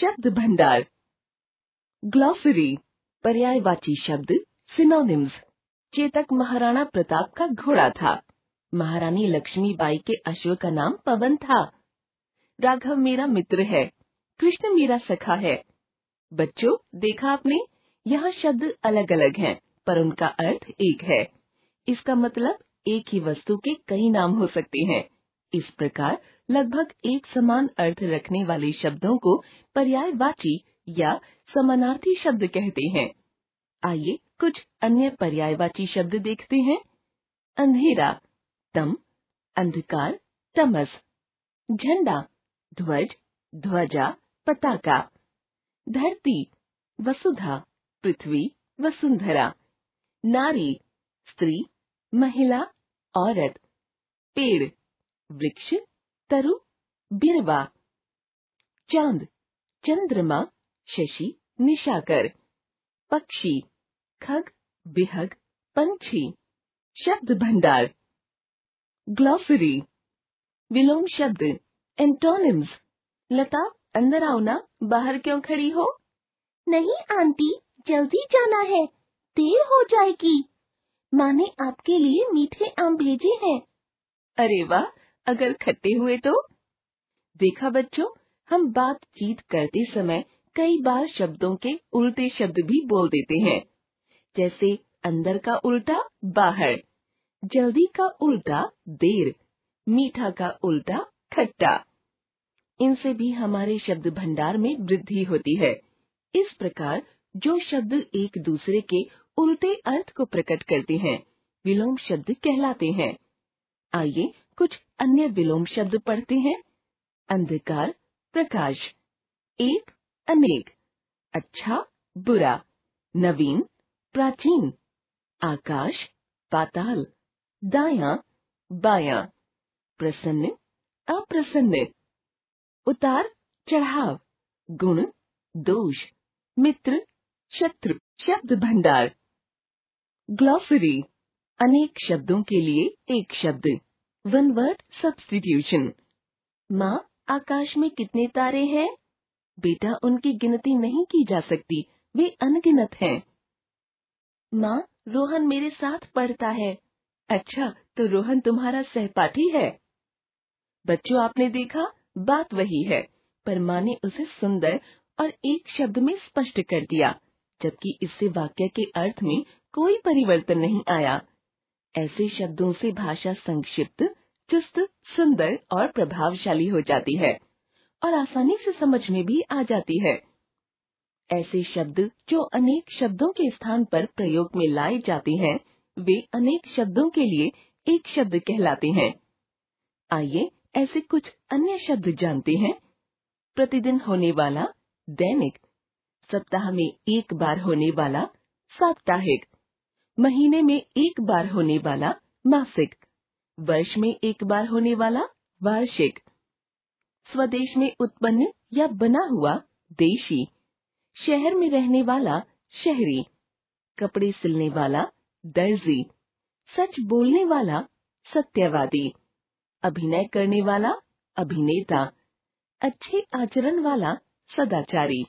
शब्द भंडार ग्लॉसरी पर्यायवाची शब्द सिनोनिम्स चेतक महाराणा प्रताप का घोड़ा था महारानी लक्ष्मीबाई के अश्व का नाम पवन था राघव मेरा मित्र है कृष्ण मेरा सखा है बच्चों देखा आपने यहाँ शब्द अलग अलग हैं पर उनका अर्थ एक है इसका मतलब एक ही वस्तु के कई नाम हो सकते हैं इस प्रकार लगभग एक समान अर्थ रखने वाले शब्दों को पर्यायवाची या समानार्थी शब्द कहते हैं आइए कुछ अन्य पर्यायवाची शब्द देखते हैं अंधेरा तम अंधकार तमस झंडा ध्वज ध्वजा पताका धरती वसुधा पृथ्वी वसुंधरा नारी स्त्री महिला औरत पेड़ वृक्ष तरु बिरवा चांद चंद्रमा शशि निशाकर पक्षी खग बिहग पंछी शब्द भंडार ग्लॉसरी विलोम शब्द एंटोनिम्स लता अंदर आओ ना बाहर क्यों खड़ी हो नहीं आंटी जल्दी जाना है देर हो जाएगी माँ ने आपके लिए मीठे आम भेजे हैं अरे वाह अगर खट्टे हुए तो देखा बच्चों हम बातचीत करते समय कई बार शब्दों के उल्टे शब्द भी बोल देते हैं जैसे अंदर का उल्टा बाहर जल्दी का उल्टा देर मीठा का उल्टा खट्टा इनसे भी हमारे शब्द भंडार में वृद्धि होती है इस प्रकार जो शब्द एक दूसरे के उल्टे अर्थ को प्रकट करते हैं विलोम शब्द कहलाते हैं आइए कुछ अन्य विलोम शब्द पढ़ते हैं अंधकार प्रकाश एक अनेक अच्छा बुरा नवीन प्राचीन आकाश पाताल दाया बाया प्रसन्न अप्रसन्न उतार चढ़ाव गुण दोष मित्र शत्रु शब्द भंडार ग्लॉसरी अनेक शब्दों के लिए एक शब्द वन वर्ड सब्सटीट्यूशन माँ आकाश में कितने तारे हैं बेटा उनकी गिनती नहीं की जा सकती वे अनगिनत हैं माँ रोहन मेरे साथ पढ़ता है अच्छा तो रोहन तुम्हारा सहपाठी है बच्चों आपने देखा बात वही है पर माँ ने उसे सुंदर और एक शब्द में स्पष्ट कर दिया जबकि इससे वाक्य के अर्थ में कोई परिवर्तन नहीं आया ऐसे शब्दों से भाषा संक्षिप्त चुस्त सुंदर और प्रभावशाली हो जाती है और आसानी से समझ में भी आ जाती है ऐसे शब्द जो अनेक शब्दों के स्थान पर प्रयोग में लाए जाते हैं वे अनेक शब्दों के लिए एक शब्द कहलाते हैं आइए ऐसे कुछ अन्य शब्द जानते हैं प्रतिदिन होने वाला दैनिक सप्ताह में एक बार होने वाला साप्ताहिक महीने में एक बार होने वाला मासिक वर्ष में एक बार होने वाला वार्षिक स्वदेश में उत्पन्न या बना हुआ देशी शहर में रहने वाला शहरी कपड़े सिलने वाला दर्जी सच बोलने वाला सत्यवादी अभिनय करने वाला अभिनेता अच्छे आचरण वाला सदाचारी